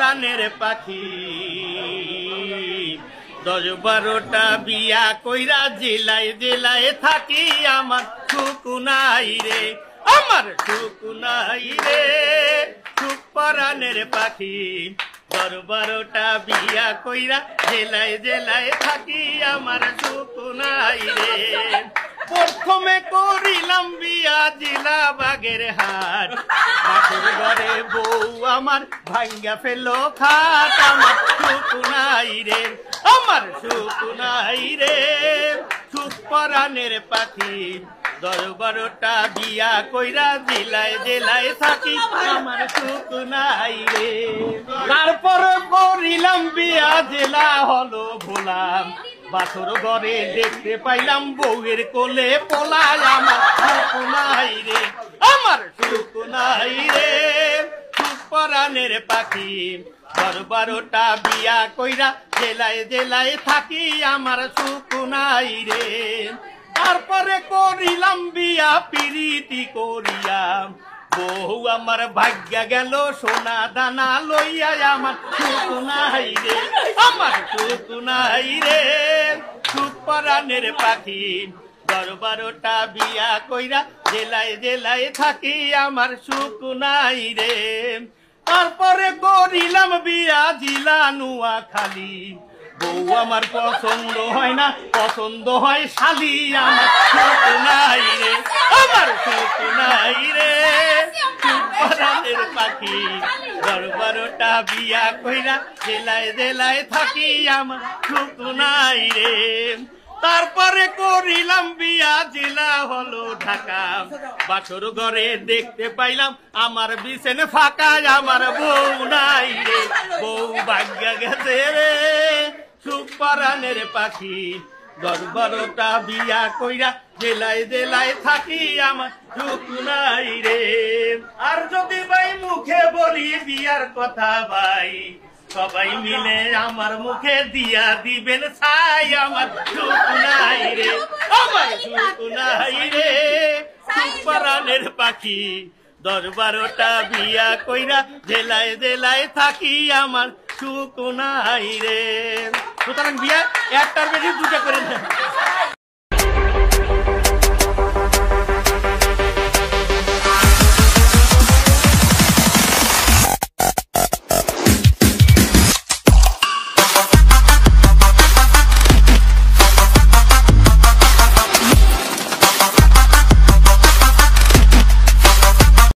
রানের পাখি দশ বারোটা বিয়া কইরা জেলায় জেলায় থাকি আমার ঠুকুনাই রে আমার ঠুকুনাই রে ঠুক পাখি দশ বারোটা বিয়া কইরা জেলায় জেলায় থাকি আমার ঠুকুনাই রে প্রথমে করিলাম বিয়া জেলা বাগের হাট আমার ভাঙ্গা ফেলো খাট আমার সুখ নাই রে আমার সুখ নাই রে সুখ পরাণের পাখি দরবারটা বারোটা বিয়া কইরা জেলায় জেলায় থাকি আমার সুখ নাই রে তারপর করিলাম বিয়া জেলা হলো ভোলাম বাছর ঘরে দেখতে পাইলাম বউয়ের কোলে পোলায় আমার সুখ নাই প্রাণের পাখি বড় বড়টা বিয়া কইরা জেলায় জেলায় থাকি আমার সুখ নাই রে তারপরে করিলাম বিয়া পিরিতি করিয়া বহু আমার ভাগ্য গেল সোনা দানা লইয়া আমার সুখ নাই রে আমার সুখ নাই রে সুখ পরাণের পাখি দরবারোটা বিয়া কইরা জেলায় জেলায় থাকি আমার সুখ নাই রে তারপরে করিলাম বিয়া জিলা নুয়া খালি বউ আমার পছন্দ হয় না পছন্দ হয় শালি আমার সুখ নাই রে আমার সুখ নাই রে সুপারানের পাখি দরবারটা বিয়া কইরা জেলায় জেলায় থাকি আমার সুখ নাই রে তারপরে করিলাম বিয়া জেলা হলো ঢাকা বাছর ঘরে দেখতে পাইলাম আমার বিছেন ফাঁকা আমার বউ নাই রে বউ ভাগ্য গেছে রে সুপারানের পাখি দশ বিয়া কইরা জেলায় জেলায় থাকি আমার চুপ নাই রে আর যদি ভাই মুখে বলি বিয়ার কথা ভাই সবাই মিলে আমার মুখে দিয়া দিবেন ছাই আমার সুখ নাই রে আমার সুখ নাই রে সুপারানের পাখি দশ বারোটা বিয়া কইরা জেলায় জেলায় থাকি আমার সুখ নাই রে সুতরাং বিয়া একটার বেশি দুটা করে না